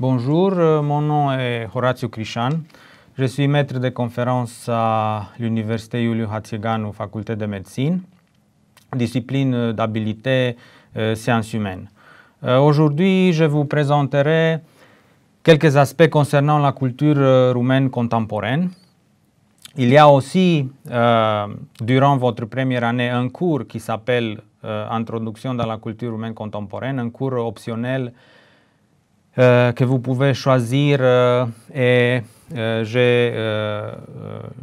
Bonjour, euh, mon nom est Horatio christian. Je suis maître de conférences à l'Université Iuliu Hațiganu, faculté de médecine, discipline d'habilité euh, sciences humaines. Euh, aujourd'hui, je vous présenterai quelques aspects concernant la culture roumaine contemporaine. Il y a aussi, durant votre première année, un cours qui s'appelle Introduction dans la culture roumaine contemporaine, un cours optionnel euh, que vous pouvez choisir euh, et euh,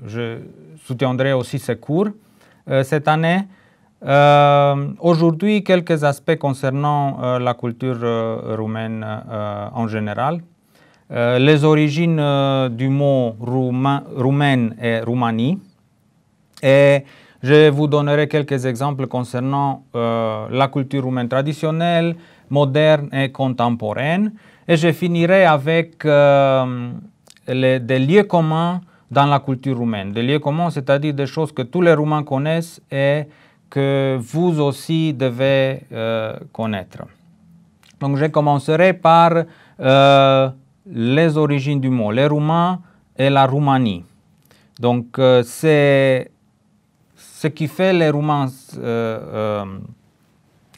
je, soutiendrai aussi ces cours cette année. Aujourd'hui, quelques aspects concernant la culture roumaine en général. les origines du mot roumain, roumaine et Roumanie. Et je vous donnerai quelques exemples concernant la culture roumaine traditionnelle, moderne et contemporaine. Et je finirai avec euh, des lieux communs dans la culture roumaine. Des lieux communs, c'est-à-dire des choses que tous les Roumains connaissent et que vous aussi devez euh, connaître. Donc je commencerai par euh, les origines du mot, les Roumains et la Roumanie. Donc c'est ce qui fait les Roumains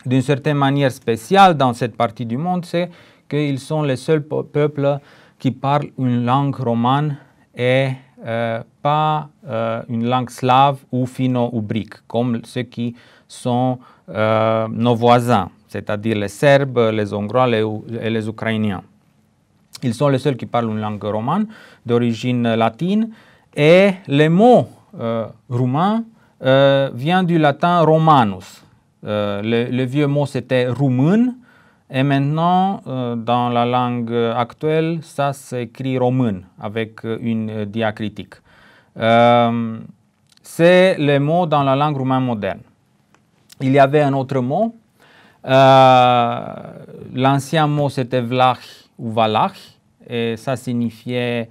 d'une certaine manière spéciale dans cette partie du monde, c'est qu'ils sont les seuls peuples qui parlent une langue romane et euh, pas euh, une langue slave ou finno-ubrique, comme ceux qui sont euh, nos voisins, c'est-à-dire les Serbes, les Hongrois et les Ukrainiens. Ils sont les seuls qui parlent une langue romane d'origine latine et les mots roumain vient du latin romanus. Le, vieux mot c'était roumain et maintenant, euh, dans la langue actuelle, ça s'écrit romain avec une diacritique. Euh, c'est le mot dans la langue roumaine moderne. Il y avait un autre mot. Euh, l'ancien mot c'était vlach ou valach, et ça signifiait.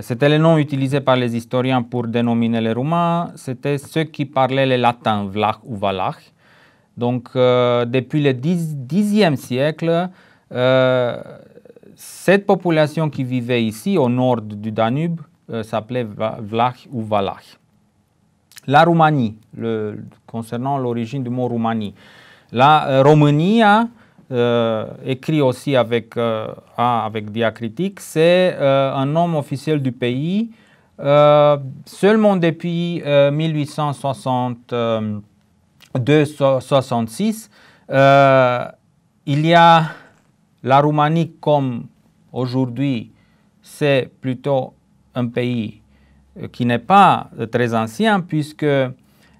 c'était le nom utilisé par les historiens pour dénominer les Roumains. C'était ceux qui parlaient le latin, vlach ou valach. Donc, euh, depuis le Xe siècle, euh, cette population qui vivait ici, au nord du Danube, euh, s'appelait Vlach ou Valach. La Roumanie, concernant l'origine du mot Roumanie. La Roumanie, hein, écrit aussi avec avec diacritique, c'est un nom officiel du pays. seulement depuis 1860. 2,66. Euh, il y a la Roumanie comme aujourd'hui, c'est plutôt un pays euh, qui n'est pas euh, très ancien puisque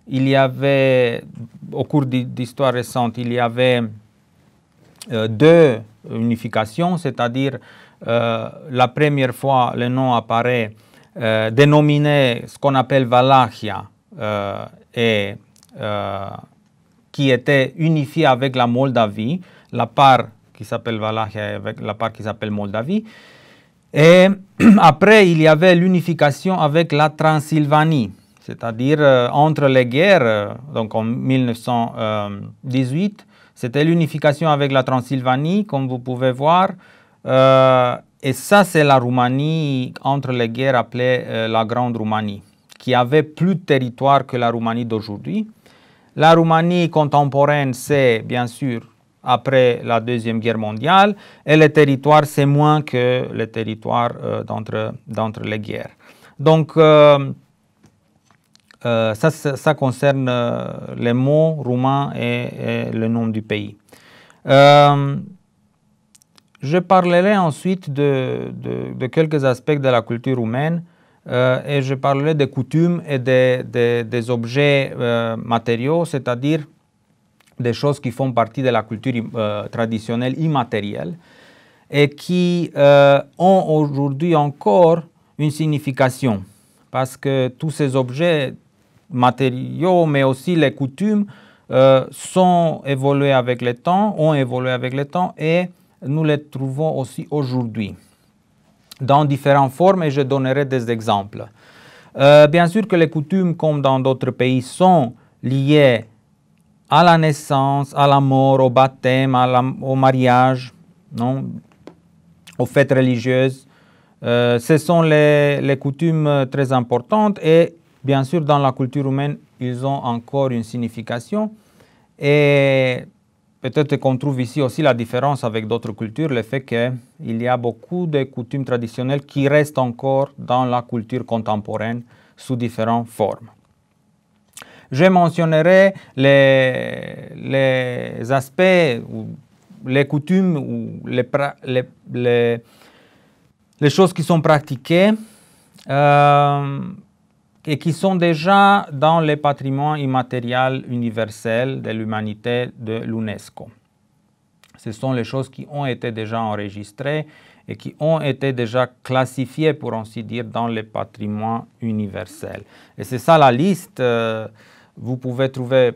il y avait, au cours d'histoire récente, il y avait euh, deux unifications, c'est-à-dire la première fois le nom apparaît euh, dénominé ce qu'on appelle Valachia et euh, qui était unifié avec la Moldavie, la part qui s'appelle Valachia la part qui s'appelle Moldavie. Et après, il y avait l'unification avec la Transylvanie, c'est-à-dire euh, entre les guerres, euh, donc en 1918, c'était l'unification avec la Transylvanie, comme vous pouvez voir. et ça, c'est la Roumanie, entre les guerres, appelée la Grande Roumanie, qui avait plus de territoire que la Roumanie d'aujourd'hui. La Roumanie contemporaine, c'est bien sûr après la Deuxième Guerre mondiale, et les territoires, c'est moins que les territoires euh, d'entre les guerres. Donc, euh, euh, ça, concerne les mots roumains et, le nom du pays. je parlerai ensuite de, quelques aspects de la culture roumaine euh, et je parlais des coutumes et des, des, objets euh, matériaux, c'est-à-dire des choses qui font partie de la culture euh, traditionnelle immatérielle et qui ont aujourd'hui encore une signification. Parce que tous ces objets matériaux, mais aussi les coutumes, sont évolués avec le temps, ont évolué avec le temps et nous les trouvons aussi aujourd'hui dans différentes formes et je donnerai des exemples. Euh, bien sûr que les coutumes, comme dans d'autres pays, sont liées à la naissance, à la mort, au baptême, à au mariage, non? aux fêtes religieuses. Euh, ce sont les, les coutumes très importantes et bien sûr dans la culture humaine, ils ont encore une signification. Et Peut-être qu'on trouve ici aussi la différence avec d'autres cultures, le fait qu'il y a beaucoup de coutumes traditionnelles qui restent encore dans la culture contemporaine sous différentes formes. Je mentionnerai les, aspects, les coutumes ou les, choses qui sont pratiquées. Euh, et qui sont déjà dans le patrimoine immatériel universel de l'humanité de l'UNESCO. Ce sont les choses qui ont été déjà enregistrées et qui ont été déjà classifiées, pour ainsi dire, dans le patrimoine universel. Et c'est ça la liste. Euh, vous pouvez trouver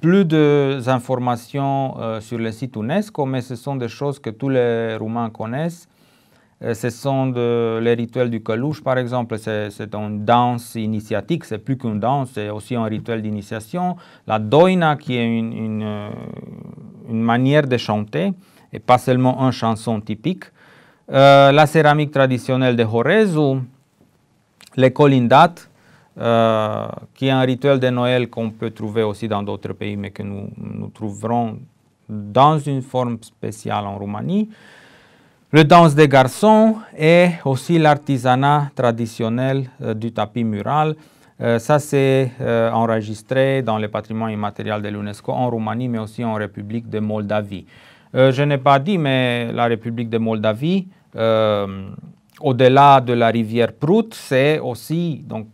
plus d'informations euh, sur le site UNESCO, mais ce sont des choses que tous les Roumains connaissent euh, ce sont les rituels du Kalouche, par exemple, c'est une danse initiatique, c'est plus qu'une danse, c'est aussi un rituel d'initiation. La doina, qui est une, euh, manière de chanter, et pas seulement une chanson typique. Euh, la céramique traditionnelle de Horezu, les colindates, qui est un rituel de Noël qu'on peut trouver aussi dans d'autres pays, mais que nous, nous trouverons dans une forme spéciale en Roumanie. Le danse des garçons et aussi l'artisanat traditionnel euh, du tapis mural. Euh, ça, c'est euh, enregistré dans le patrimoine immatériel de l'UNESCO en Roumanie, mais aussi en République de Moldavie. je n'ai pas dit, mais la République de Moldavie, au-delà de la rivière Prout, c'est aussi, donc,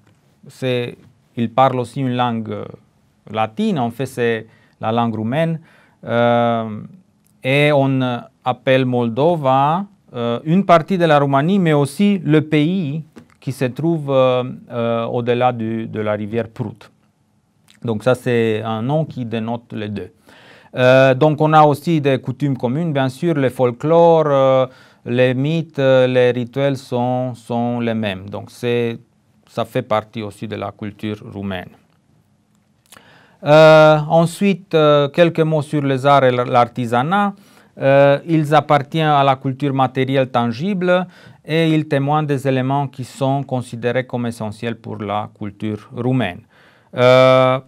c'est, il parle aussi une langue latine, en fait, c'est la langue roumaine. et on appelle Moldova euh, une partie de la Roumanie, mais aussi le pays qui se trouve euh, euh, au-delà de la rivière Prout. Donc ça, c'est un nom qui dénote les deux. donc on a aussi des coutumes communes, bien sûr, les folklore, les mythes, les rituels sont, sont les mêmes. Donc ça fait partie aussi de la culture roumaine. ensuite, quelques mots sur les arts et l'artisanat. Euh, ils appartiennent à la culture matérielle tangible et ils témoignent des éléments qui sont considérés comme essentiels pour la culture roumaine. Euh,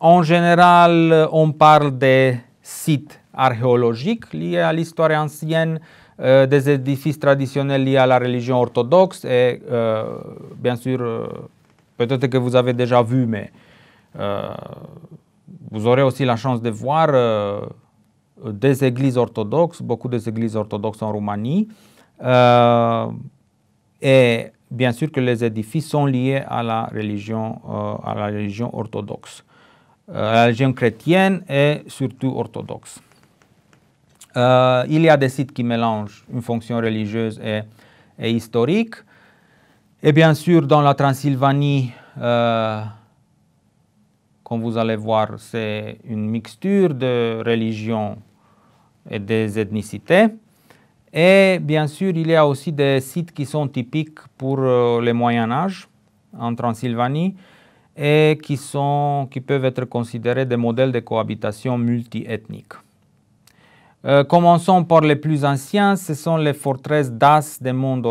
en général, on parle des sites archéologiques liés à l'histoire ancienne, euh, des édifices traditionnels liés à la religion orthodoxe et bien sûr, peut-être que vous avez déjà vu, mais vous aurez aussi la chance de voir des églises orthodoxes, beaucoup des églises orthodoxes en Roumanie. Euh, et bien sûr que les édifices sont liés à la religion, euh, à la religion orthodoxe, euh, la religion chrétienne et surtout orthodoxe. il y a des sites qui mélangent une fonction religieuse et historique. Et bien sûr, dans la Transylvanie, comme vous allez voir, c'est une mixture de religions et des ethnicités. Et bien sûr, il y a aussi des sites qui sont typiques pour euh, le Moyen Âge en Transylvanie et qui, sont, qui peuvent être considérés des modèles de cohabitation multiethnique. Euh, commençons par les plus anciens, ce sont les forteresses d'As des monts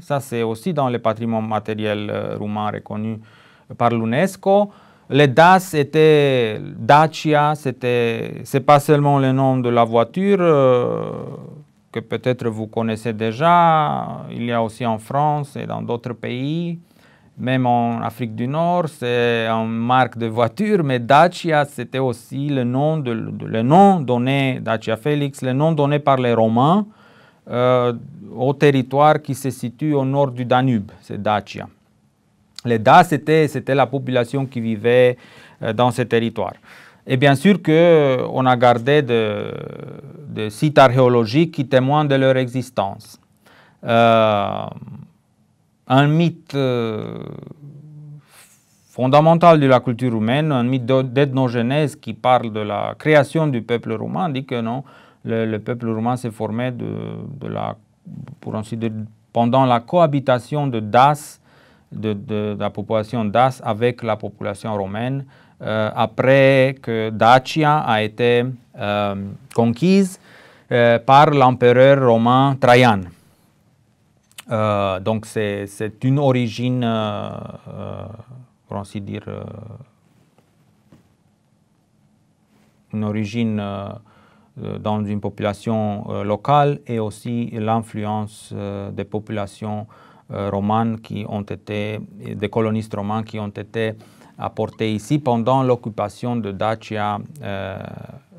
ça c'est aussi dans le patrimoine matériel euh, roumain reconnu par l'UNESCO. Les DAS étaient Dacia, c'était c'est pas seulement le nom de la voiture euh, que peut-être vous connaissez déjà. Il y a aussi en France et dans d'autres pays, même en Afrique du Nord, c'est une marque de voiture. Mais Dacia, c'était aussi le nom le nom donné Dacia Félix le nom donné par les Romains euh, au territoire qui se situe au nord du Danube, c'est Dacia. Les Das, c'était, la population qui vivait euh, dans ces territoires. Et bien sûr qu'on euh, a gardé des sites archéologiques qui témoignent de leur existence. Euh, un mythe fondamental de la culture roumaine, un mythe d'ethnogénèse qui parle de la création du peuple roumain, dit que non, le, peuple roumain s'est formé de, la, pour pendant la cohabitation de Das de, la population d'As avec la population romaine euh, après que Dacia a été euh, conquise euh, par l'empereur romain Trajan. donc c'est une origine, pour ainsi dire, une origine dans une population locale et aussi l'influence des populations eh, qui ont été, des colonistes romains qui ont été apportés ici pendant l'occupation de Dacia eh,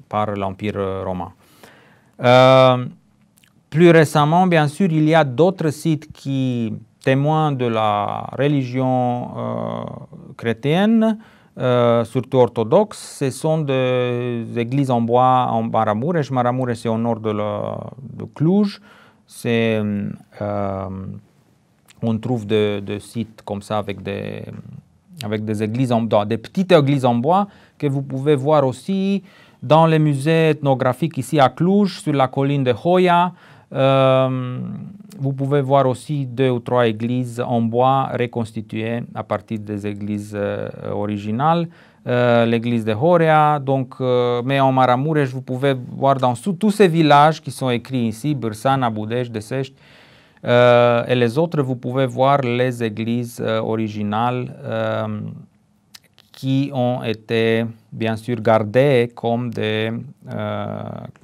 par l'Empire romain. Eh, plus récemment, bien sûr, il y a d'autres sites qui témoignent de la religion chrétienne, surtout orthodoxe. ce sont des églises en bois en Maramureș. Maramureș c'est au nord de, Cluj. C'est on trouve des de sites comme ça avec des, avec des églises en bois, des petites églises en bois que vous pouvez voir aussi dans les musées ethnographiques ici à Cluj, sur la colline de Hoya. Euh, vous pouvez voir aussi deux ou trois églises en bois reconstituées à partir des églises euh, originales. Euh, l'église de Horea, donc, mais en Maramureș, vous pouvez voir dans tous ces villages qui sont écrits ici, Bursan, Aboudej, Desecht, euh, et les autres, vous pouvez voir les églises euh, originales euh, qui ont été bien sûr gardées comme des,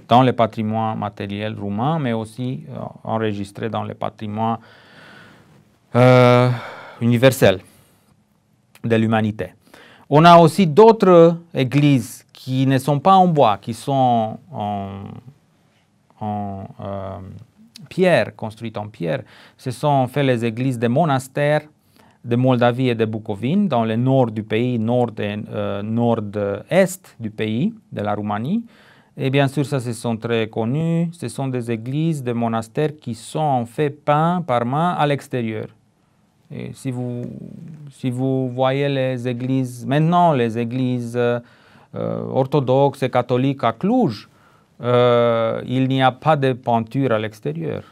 dans le patrimoine matériel roumain, mais aussi enregistrées dans le patrimoine universel de l'humanité. On a aussi d'autres églises qui ne sont pas en bois, qui sont en pierre, construite en pierre. Ce sont en fait les églises des monastères de Moldavie et de Bukovine, dans le nord du pays, nord euh, nord-est du pays, de la Roumanie. Et bien sûr, ça, ce sont très connus. Ce sont des églises, des monastères qui sont en fait peints par main à l'extérieur. Et si vous, si vous voyez les églises, maintenant les églises euh, orthodoxes et catholiques à Cluj, euh, il n'y a pas de peinture à l'extérieur.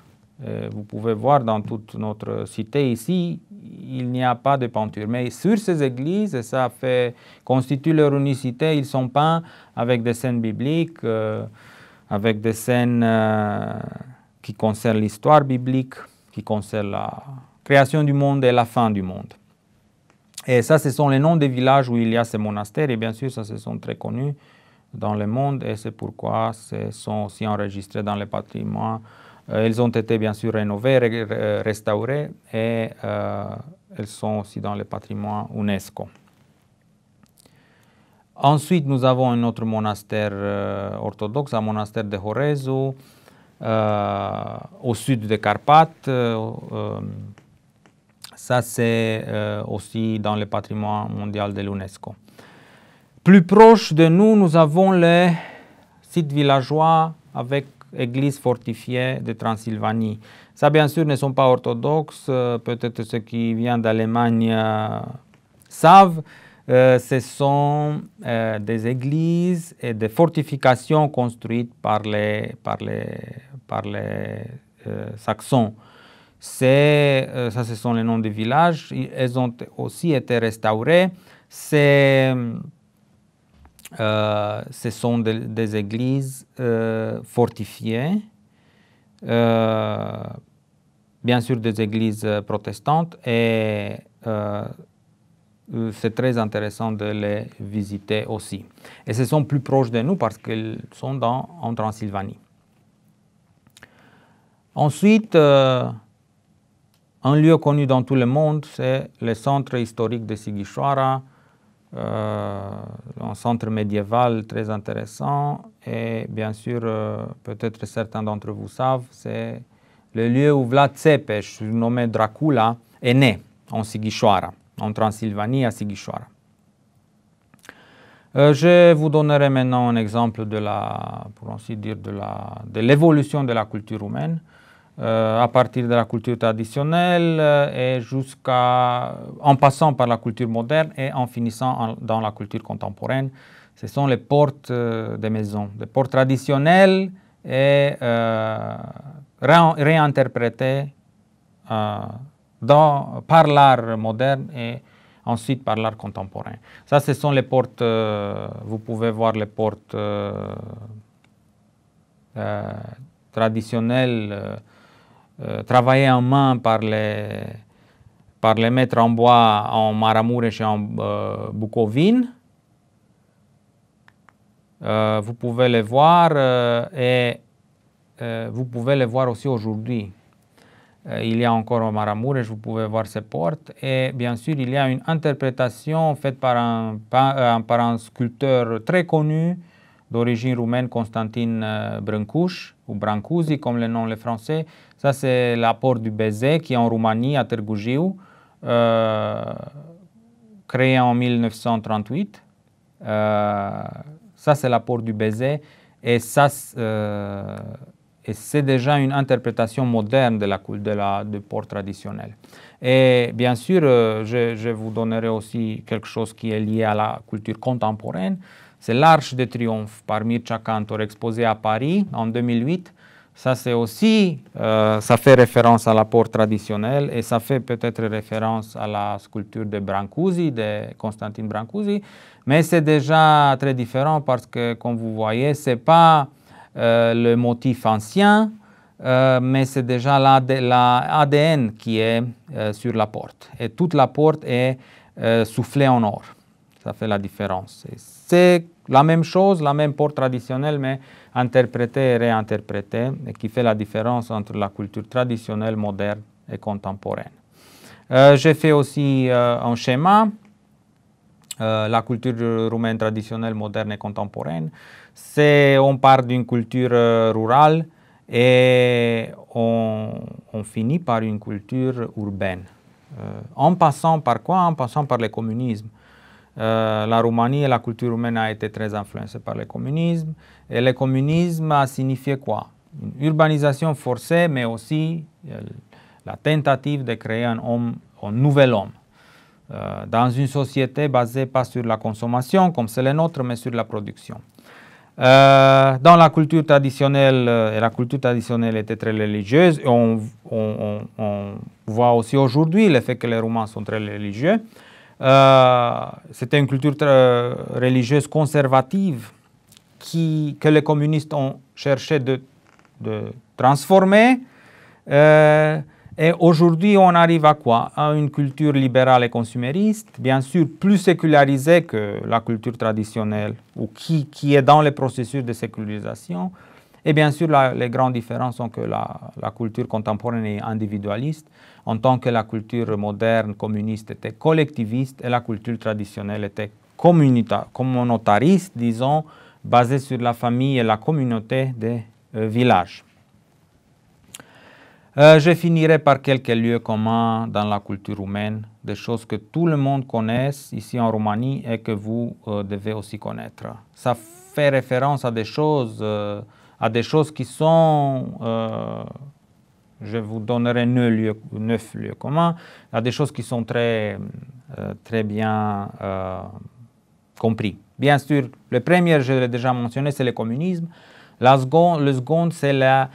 Euh, vous pouvez voir dans toute notre cité ici, il n'y a pas de peinture. Mais sur ces églises, ça fait, constitue leur unicité. Ils sont peints avec des scènes bibliques, euh, avec des scènes qui concernent l'histoire biblique, qui concernent la création du monde et la fin du monde. Et ça, ce sont les noms des villages où il y a ces monastères. Et bien sûr, ça, ce sont très connus dans le monde et c'est pourquoi ce sont aussi enregistrés dans le patrimoine. Elles ils ont été bien sûr rénovées, restaurées restaurés et elles euh, sont aussi dans le patrimoine UNESCO. Ensuite, nous avons un autre monastère euh, orthodoxe, un monastère de Horezu, euh, au sud des Carpates. ça, c'est aussi dans le patrimoine mondial de l'UNESCO. Plus proche de nous, nous avons les sites villageois avec églises fortifiée de Transylvanie. Ça, bien sûr, ne sont pas orthodoxes. Euh, peut-être ceux qui viennent d'Allemagne euh, savent. Euh, ce sont des églises et des fortifications construites par les, par les, par les Saxons. ça, ce sont les noms des villages. Elles ont aussi été restaurées. C'est euh, ce sont des églises euh, fortifiées, euh, bien sûr des églises protestantes, et c'est très intéressant de les visiter aussi. Et ce sont plus proches de nous parce qu'elles sont dans, en Transylvanie. Ensuite, un lieu connu dans tout le monde, c'est le centre historique de Sigishwara, euh, un centre médiéval très intéressant et bien sûr, euh, peut-être certains d'entre vous savent, c'est le lieu où Vlad Tepes, surnommé Dracula, est né, en Sighișoara, en Transylvanie à Sighișoara. Euh, je vous donnerai maintenant un exemple de la, pour ainsi dire, de l'évolution de, de la culture humaine. Euh, à partir de la culture traditionnelle euh, et jusqu'à, en passant par la culture moderne et en finissant dans la culture contemporaine. Ce sont les portes euh, des maisons, des portes traditionnelles et réinterprétées par l'art moderne et ensuite par l'art contemporain. Ça, ce sont les portes, vous pouvez voir les portes traditionnelles euh, travaillé en main par les, par maîtres en bois en Maramure et en euh, euh, vous pouvez les voir euh, et vous pouvez les voir aussi aujourd'hui. il y a encore en et vous pouvez voir ces portes. Et bien sûr, il y a une interprétation faite par un, par un sculpteur très connu d'origine roumaine Constantin euh, Brâncuși, ou Brancusi comme le nom le français. Ça c'est la Porte du baiser qui est en Roumanie à Târgu Jiu, euh, en 1938. Euh, ça c'est la Porte du baiser et ça c'est déjà une interprétation moderne de la, de la du port traditionnel. Et bien sûr, je, vous donnerai aussi quelque chose qui est lié à la culture contemporaine. C'est l'Arche de Triomphe par Mircea Cantor exposé à Paris en 2008. Ça, c'est aussi, ça fait référence à la porte traditionnelle et ça fait peut-être référence à la sculpture de Brancusi, de Constantine Brancusi, mais c'est déjà très différent parce que, comme vous voyez, c'est pas uh, le motif ancien, uh, mais c'est déjà l'ADN qui est uh, sur la porte. Et toute la porte est soufflée en or. Ça fait la différence. C'est la même chose, la même porte traditionnelle, mais interprétée et réinterprétée, et qui fait la différence entre la culture traditionnelle, moderne et contemporaine. Euh, j'ai fait aussi euh, un schéma, euh, la culture roumaine traditionnelle, moderne et contemporaine. On part d'une culture rurale et on, on, finit par une culture urbaine. en passant par quoi En passant par le communisme. Eh, la Roumanie, et la culture roumaine a été très influencée par le communisme. Et le communisme a signifié quoi Une urbanisation forcée, mais aussi eh, la tentative de créer un, homme, un nouvel homme. Eh, dans une société basée pas sur la consommation comme c'est le nôtre, mais sur la production. dans la culture traditionnelle, et la culture traditionnelle était très religieuse, on, on voit aussi aujourd'hui le fait que les Roumains sont très religieux. Euh, c'était une culture euh, religieuse conservative qui, que les communistes ont cherché de, de transformer. Euh, et aujourd'hui, on arrive à quoi À une culture libérale et consumériste, bien sûr plus sécularisée que la culture traditionnelle, ou qui, qui est dans les processus de sécularisation, et bien sûr, les grandes différences sont que la, culture contemporaine est individualiste, en tant que la culture moderne communiste était collectiviste et la culture traditionnelle était communautariste, disons, basée sur la famille et la communauté des euh, villages. Euh, je finirai par quelques lieux communs dans la culture roumaine, des choses que tout le monde connaît ici en Roumanie et que vous euh, devez aussi connaître. Ça fait référence à des choses à des choses qui sont, euh, je vous donnerai neuf lieux, lieux, communs, à des choses qui sont très, euh, très bien euh, compris. Bien sûr, le premier, je l'ai déjà mentionné, c'est le communisme. La seconde, le second, c'est la,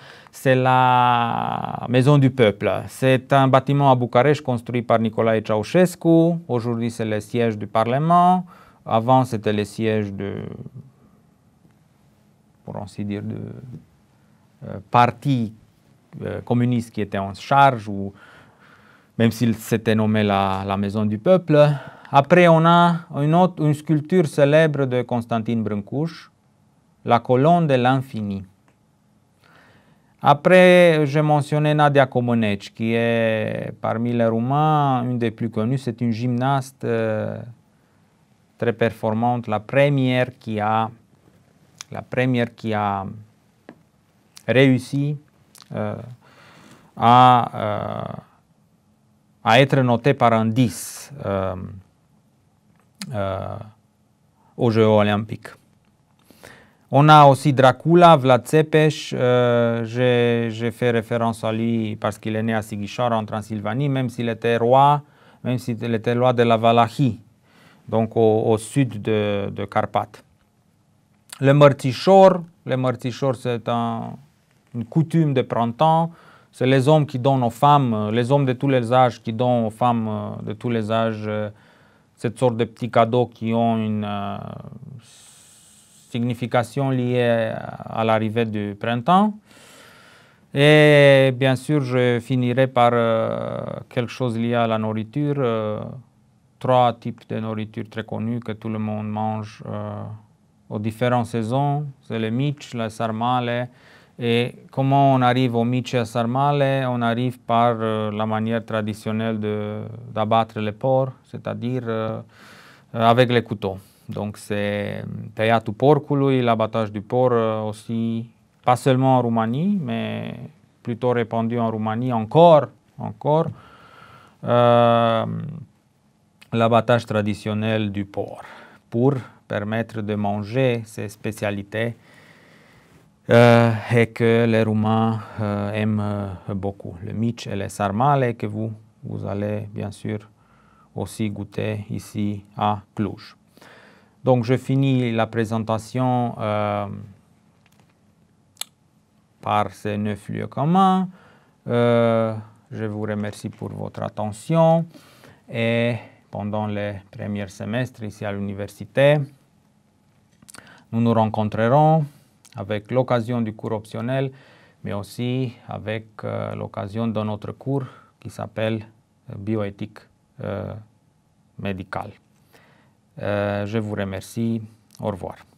la, Maison du Peuple. C'est un bâtiment à Bucarest construit par Nicolae Ceausescu. Aujourd'hui, c'est le siège du Parlement. Avant, c'était le siège de, pour ainsi dire, de euh, parti euh, communiste qui était en charge, ou même s'il s'était nommé la, la, Maison du Peuple. Après, on a une, autre, une sculpture célèbre de Constantine Bruncouche, La colonne de l'infini. Après, j'ai mentionné Nadia Comaneci, qui est parmi les Roumains une des plus connues. C'est une gymnaste euh, très performante, la première qui a la première qui a euh, réussi à, euh, euh, à, être notée par un 10 aux Jeux olympiques. On a aussi Dracula, Vlad j'ai fait référence à lui parce qu'il est né à Sigishar en Transylvanie, même s'il était roi, même s'il était roi de la Valachie, donc au, sud de, de le mortichor, le c'est une coutume de printemps, c'est les hommes qui donnent aux femmes, euh, les hommes de tous les âges qui donnent aux femmes euh, de tous les âges euh, cette sorte de petits cadeaux qui ont une signification liée à l'arrivée du printemps. Et bien sûr, je finirai par quelque chose lié à la nourriture. trois types de nourriture très connus que tout le monde mange aux différentes saisons, c'est le Mich, la sarmale. Et comment on arrive au Mich et à sarmale On arrive par eh, la manière traditionnelle d'abattre les porc, c'est-à-dire eh, avec les couteaux. Donc c'est mm, tăiatul porcului, l'abattage du porc eh, aussi, pas seulement en Roumanie, mais plutôt répandu en Roumanie encore, encore, mm, l'abattage traditionnel du porc pour permettre de manger ces spécialités euh, et que les Roumains euh, aiment euh, beaucoup, le mitch et les sarmale que vous, vous allez bien sûr aussi goûter ici à Cluj. Donc je finis la présentation par ces neuf lieux communs. je vous remercie pour votre attention et pendant les premiers semestres ici à l'université. Nous nous rencontrerons avec l'occasion du cours optionnel, mais aussi avec euh, l'occasion de notre cours qui s'appelle euh, bioéthique euh, médicale. je vous remercie. Au revoir.